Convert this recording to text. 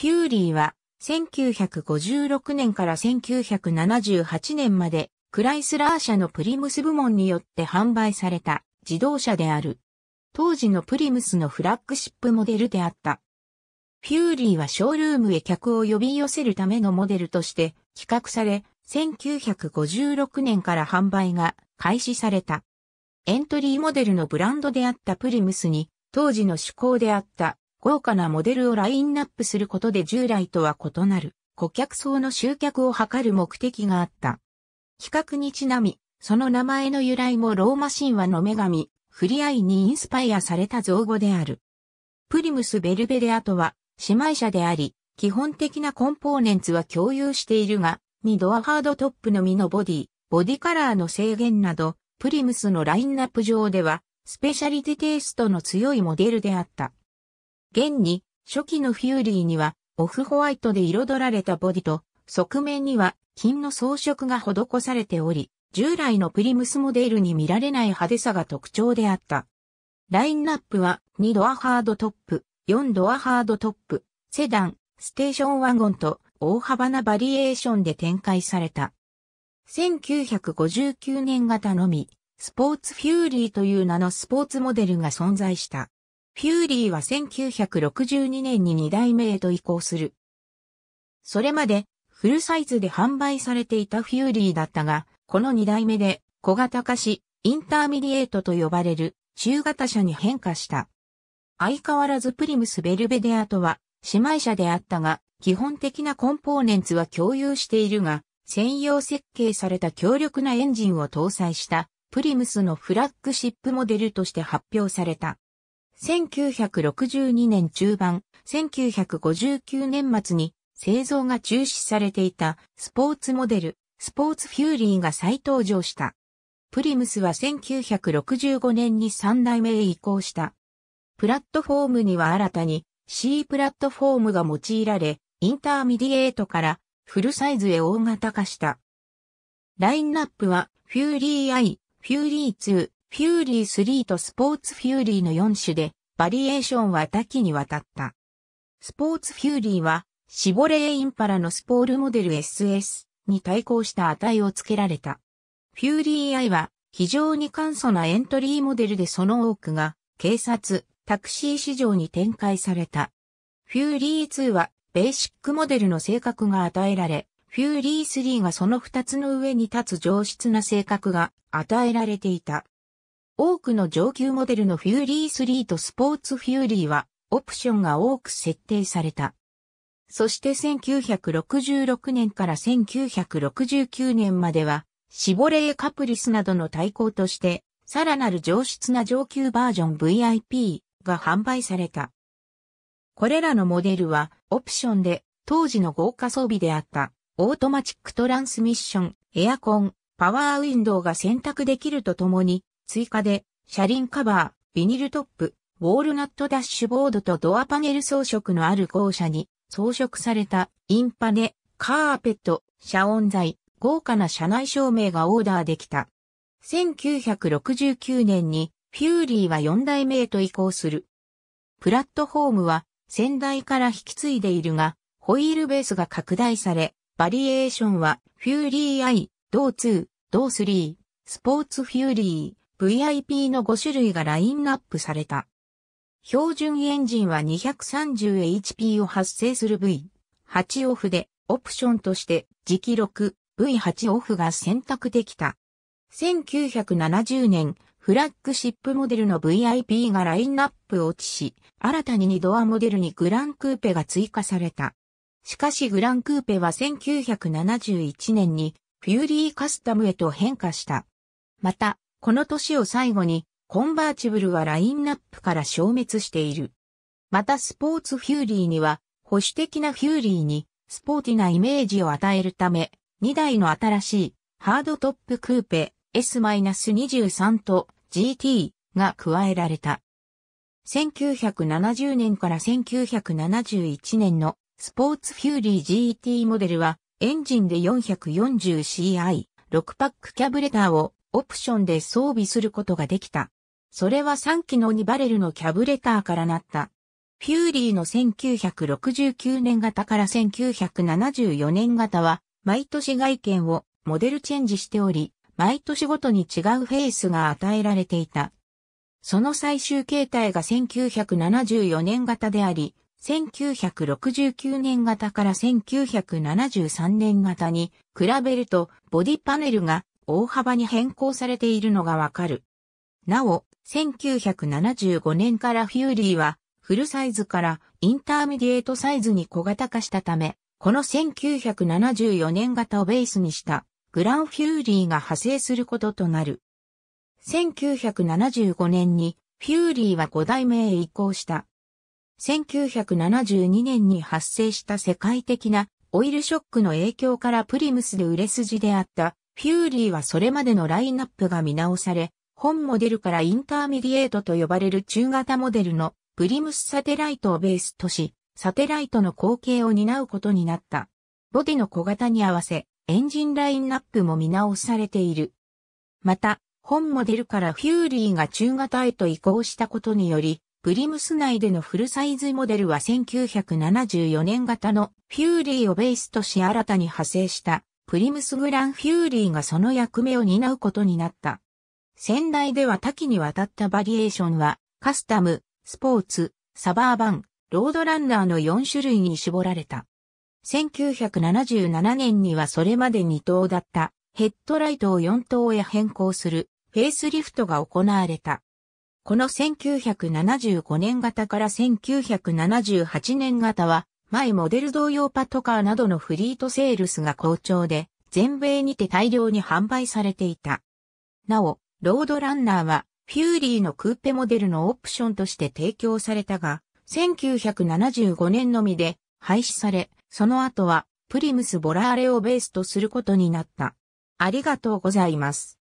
フューリーは1956年から1978年までクライスラー社のプリムス部門によって販売された自動車である。当時のプリムスのフラッグシップモデルであった。フューリーはショールームへ客を呼び寄せるためのモデルとして企画され、1956年から販売が開始された。エントリーモデルのブランドであったプリムスに、当時の趣向であった豪華なモデルをラインナップすることで従来とは異なる顧客層の集客を図る目的があった。企画にちなみ、その名前の由来もローマ神話の女神、フリアイにインスパイアされた造語である。プリムス・ベルベレアとは、姉妹社であり、基本的なコンポーネンツは共有しているが、2ドアハードトップのみのボディ、ボディカラーの制限など、プリムスのラインナップ上では、スペシャリティテイストの強いモデルであった。現に、初期のフューリーには、オフホワイトで彩られたボディと、側面には金の装飾が施されており、従来のプリムスモデルに見られない派手さが特徴であった。ラインナップは2ドアハードトップ、4ドアハードトップ、セダン、ステーションワゴンと大幅なバリエーションで展開された。1959年型のみ、スポーツフューリーという名のスポーツモデルが存在した。フューリーは1962年に2代目へと移行する。それまでフルサイズで販売されていたフューリーだったが、この2代目で小型化し、インターミディエートと呼ばれる中型車に変化した。相変わらずプリムス・ベルベデアとは姉妹車であったが、基本的なコンポーネンツは共有しているが、専用設計された強力なエンジンを搭載したプリムスのフラッグシップモデルとして発表された。1962年中盤、1959年末に製造が中止されていたスポーツモデル、スポーツフューリーが再登場した。プリムスは1965年に3代目へ移行した。プラットフォームには新たに C プラットフォームが用いられ、インターミディエートからフルサイズへ大型化した。ラインナップは、フューリー I、フューリー2、フューリー3とスポーツフューリーの4種で、バリエーションは多岐にわたった。スポーツフューリーは、シボレーインパラのスポールモデル SS に対抗した値を付けられた。フューリー I は、非常に簡素なエントリーモデルでその多くが、警察、タクシー市場に展開された。フューリー2は、ベーシックモデルの性格が与えられ、フューリー3がその2つの上に立つ上質な性格が与えられていた。多くの上級モデルのフューリー3とスポーツフューリーはオプションが多く設定された。そして1966年から1969年までは、シボレーカプリスなどの対抗として、さらなる上質な上級バージョン VIP が販売された。これらのモデルはオプションで当時の豪華装備であったオートマチックトランスミッション、エアコン、パワーウィンドウが選択できるとともに追加で、車輪カバー、ビニルトップ、ウォールナットダッシュボードとドアパネル装飾のある校舎に装飾されたインパネ、カーペット、遮音材、豪華な車内照明がオーダーできた。1969年にフューリーは4代目へと移行する。プラットフォームは先代から引き継いでいるが、ホイールベースが拡大され、バリエーションはフューリー I、ドー2、ドー3、スポーツフューリー、VIP の5種類がラインナップされた。標準エンジンは 230HP を発生する V8 オフで、オプションとして、磁気 6V8 オフが選択できた。1970年、フラッグシップモデルの VIP がラインナップ落ちし、新たに2ドアモデルにグランクーペが追加された。しかしグランクーペは1971年にフューリーカスタムへと変化した。また、この年を最後に、コンバーチブルはラインナップから消滅している。またスポーツフューリーには、保守的なフューリーに、スポーティなイメージを与えるため、2台の新しい、ハードトップクーペ S-23 と GT が加えられた。1970年から1971年のスポーツフューリー GT モデルはエンジンで 440ci6 パックキャブレターをオプションで装備することができた。それは3機の2バレルのキャブレターからなった。フューリーの1969年型から1974年型は、毎年外見をモデルチェンジしており、毎年ごとに違うフェイスが与えられていた。その最終形態が1974年型であり、1969年型から1973年型に比べるとボディパネルが大幅に変更されているのがわかる。なお、1975年からフューリーはフルサイズからインターミディエートサイズに小型化したため、この1974年型をベースにしたグランフューリーが派生することとなる。1975年にフューリーは5代目へ移行した。1972年に発生した世界的なオイルショックの影響からプリムスで売れ筋であったフューリーはそれまでのラインナップが見直され、本モデルからインターミディエートと呼ばれる中型モデルのプリムスサテライトをベースとし、サテライトの後継を担うことになった。ボディの小型に合わせ、エンジンラインナップも見直されている。また、本モデルからフューリーが中型へと移行したことにより、プリムス内でのフルサイズモデルは1974年型のフューリーをベースとし新たに派生したプリムスグランフューリーがその役目を担うことになった。先代では多岐にわたったバリエーションは、カスタム、スポーツ、サバーバン、ロードランナーの4種類に絞られた。1977年にはそれまで2等だったヘッドライトを4等へ変更するフェイスリフトが行われた。この1975年型から1978年型は前モデル同様パトカーなどのフリートセールスが好調で、全米にて大量に販売されていた。なお、ロードランナーは、フューリーのクーペモデルのオプションとして提供されたが、1975年のみで廃止され、その後は、プリムスボラーレをベースとすることになった。ありがとうございます。